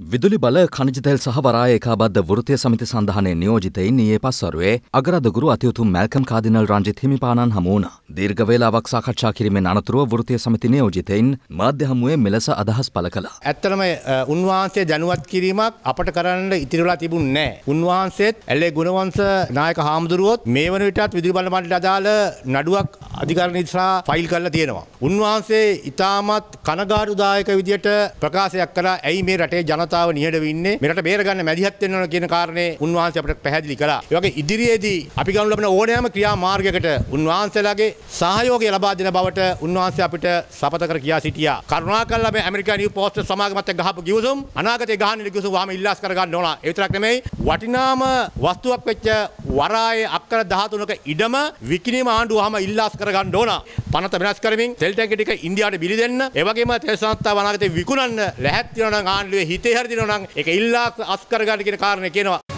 විදුලි බල කනිජතෙල් සහ වරාය ඒකාබද්ධ වෘතය සමිති සඳහනේ නියෝජිතයින් ඊයේ පස්වරුවේ අගරදගුරු අතියුතුම් මැල්කම් කාදිනල් රංජිත් හිමිපාණන් හමුණා. දීර්ඝ වේලාවක් සාකච්ඡා කිරීමෙන් අනතුරුව වෘත්තීය සමිති නියෝජිතයින් මාධ්‍ය හමුවේ මෙලෙස අදහස් පළ කළා. ඇත්තටම උන්වහන්සේ දැනුවත් කිරීමක් අපට කරන්න ඉතිරිලා තිබුණේ නැහැ. උන්වහන්සේත් එල්ඒ ගුණවංශ නායක හාමුදුරුවොත් මේ වන විටත් විදුලි බල මණ්ඩලයට අදාළ නඩුවක් අධිකරණ ඉස්සරහා ෆයිල් කරලා තියෙනවා. උන්වහන්සේ ඉතාමත් කනගාටුදායක විදියට ප්‍රකාශයක් කළා ඇයි මේ රටේ ජනතාව නිහඬව ඉන්නේ? මෙරට බේරගන්න මැදිහත් වෙන්න ඕන කියන කාරණේ උන්වහන්සේ අපට පැහැදිලි කළා. ඒ වගේ ඉදිරියේදී අපි ගනු ලබන ඕනෑම ක්‍රියා මාර්ගයකට උන්වහන්සේලාගේ සහයෝගය ලබා දෙන බවට උන්වහන්සේ අපිට සපත කර කියා සිටියා. කරුණාකරලා මේ ඇමරිකා නිව් පෝස්ට් සමාගමත් එක්ක ගහපු ගිවිසුම් අනාගතේ ගහන්න ඉන්න ගිවිසුම් වහම ඉල්ලාස් කර ගන්න ඕන. ඒ විතරක් නෙමෙයි වටිනාම වස්තුවක් වෙච්ච වරායේ අක්කර 13ක ඉඩම විකිණීම ආණ්ඩුව වහම ඉල්ලාස් කර ගන්න ඕන. පනත වෙනස් කරමින් තෙල් ටැංකිය ටික ඉන්දියාවට බිලි දෙන්න. ඒ වගේම තෙල් සංස්ථාව අනාගතේ විකුණන්න ලැහැත් වෙනවා නම් ආණ්ඩුවේ හිතේ හරි දෙනවා නම් ඒක ඉල්ලාස් අස් කර ගන්න කියන කාරණේ කියනවා.